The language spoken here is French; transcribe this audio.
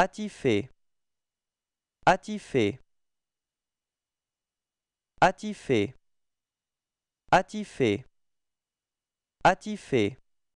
Atifé. Atifé. Atifé. Atifé. Atifé.